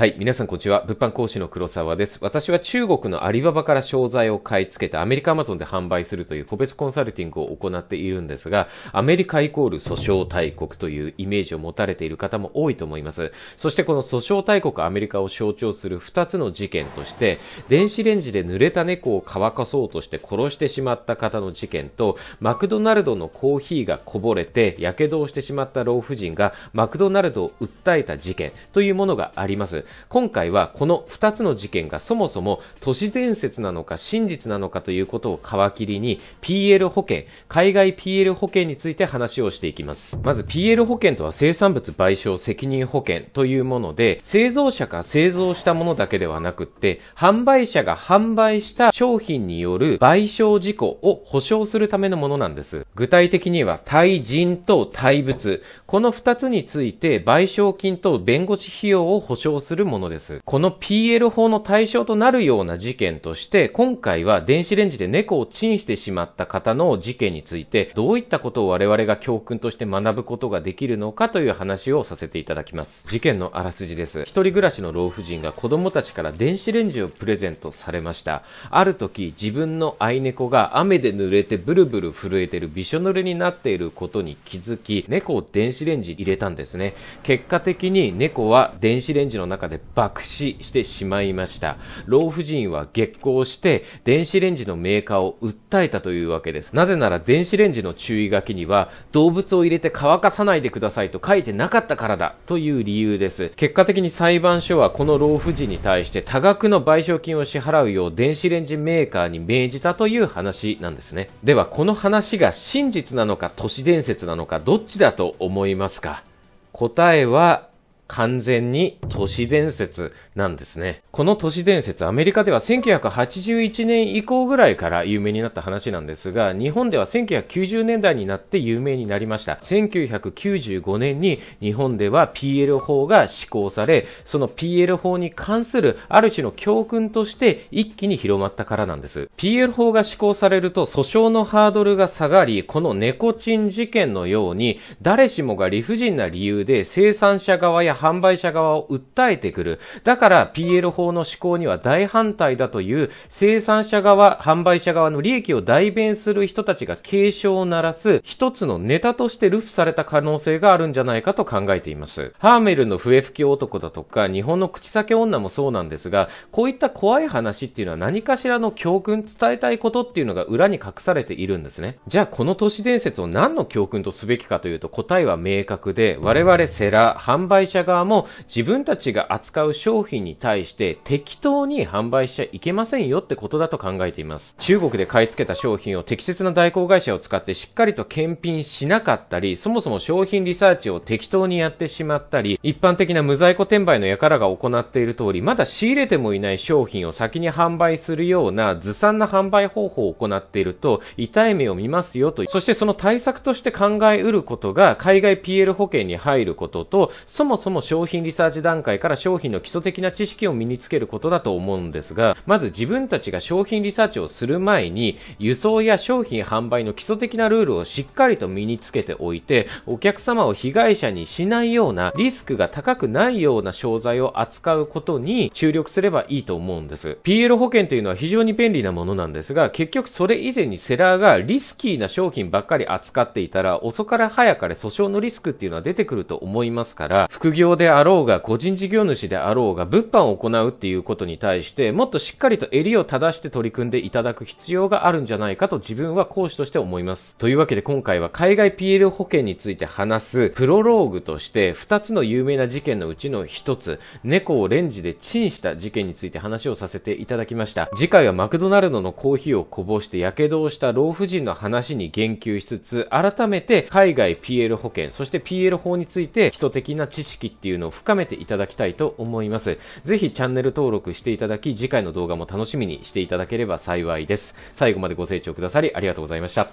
はい。皆さん、こんにちは。物販講師の黒沢です。私は中国のアリババから商材を買い付けて、アメリカアマゾンで販売するという個別コンサルティングを行っているんですが、アメリカイコール訴訟大国というイメージを持たれている方も多いと思います。そして、この訴訟大国アメリカを象徴する2つの事件として、電子レンジで濡れた猫を乾かそうとして殺してしまった方の事件と、マクドナルドのコーヒーがこぼれて、火傷をしてしまった老婦人が、マクドナルドを訴えた事件というものがあります。今回はこの2つの事件がそもそも都市伝説なのか真実なのかということを皮切りに PL 保険、海外 PL 保険について話をしていきます。まず PL 保険とは生産物賠償責任保険というもので、製造者が製造したものだけではなくって、販売者が販売した商品による賠償事故を保証するためのものなんです。具体的には対人と対物、この2つについて賠償金と弁護士費用を保証するするものです。この PL 法の対象となるような事件として、今回は電子レンジで猫をチンしてしまった方の事件について、どういったことを我々が教訓として学ぶことができるのかという話をさせていただきます。事件のあらすじです。一人暮らしの老婦人が子供たちから電子レンジをプレゼントされました。ある時、自分の愛猫が雨で濡れてブルブル震えてるびしょ濡れになっていることに気づき、猫を電子レンジ入れたんですね。結果的に猫は電子レンジの中中で爆死してしまいました。老婦人は激高して、電子レンジのメーカーを訴えたというわけです。なぜなら電子レンジの注意書きには、動物を入れて乾かさないでくださいと書いてなかったからだという理由です。結果的に裁判所はこの老婦人に対して多額の賠償金を支払うよう電子レンジメーカーに命じたという話なんですね。では、この話が真実なのか都市伝説なのかどっちだと思いますか答えは完全に都市伝説なんですね。この都市伝説、アメリカでは1981年以降ぐらいから有名になった話なんですが、日本では1990年代になって有名になりました。1995年に日本では PL 法が施行され、その PL 法に関するある種の教訓として一気に広まったからなんです。PL 法が施行されると訴訟のハードルが下がり、この猫チン事件のように、誰しもが理不尽な理由で生産者側や販売者側を訴えてくる。だから PL 法の施行には大反対だという生産者側、販売者側の利益を代弁する人たちが警鐘を鳴らす一つのネタとしてルフされた可能性があるんじゃないかと考えています。ハーメルの笛吹き男だとか、日本の口裂け女もそうなんですが、こういった怖い話っていうのは何かしらの教訓伝えたいことっていうのが裏に隠されているんですね。じゃあこの都市伝説を何の教訓とすべきかというと答えは明確で、我々セラ、販売者側側も自分たちが扱う商品に対して適当に販売しちゃいけませんよってことだと考えています。中国で買い付けた商品を適切な代行会社を使ってしっかりと検品しなかったり、そもそも商品リサーチを適当にやってしまったり、一般的な無在庫転売の輩が行っている通り、まだ仕入れてもいない商品を先に販売するようなずさんな販売方法を行っていると、痛い目を見ますよと、そしてその対策として考えうることが、海外 PL 保険に入ることと、そもそもも商品リサーチ段階から商品の基礎的な知識を身につけることだと思うんですが、まず自分たちが商品リサーチをする前に、輸送や商品販売の基礎的なルールをしっかりと身につけておいて、お客様を被害者にしないような、リスクが高くないような商材を扱うことに注力すればいいと思うんです。PL 保険というのは非常に便利なものなんですが、結局それ以前にセラーがリスキーな商品ばっかり扱っていたら、遅かれ早かれ訴訟のリスクっていうのは出てくると思いますから、副業であろうが、個人事業主であろうが、物販を行うっていうことに対して、もっとしっかりと襟を正して取り組んでいただく必要があるんじゃないかと自分は講師として思います。というわけで今回は海外 PL 保険について話すプロローグとして、二つの有名な事件のうちの一つ、猫をレンジでチンした事件について話をさせていただきました。次回はマクドナルドのコーヒーをこぼして火傷をした老婦人の話に言及しつつ、改めて海外 PL 保険、そして PL 法について基礎的な知識っていうのを深めていただきたいと思います。ぜひチャンネル登録していただき、次回の動画も楽しみにしていただければ幸いです。最後までご清聴くださりありがとうございました。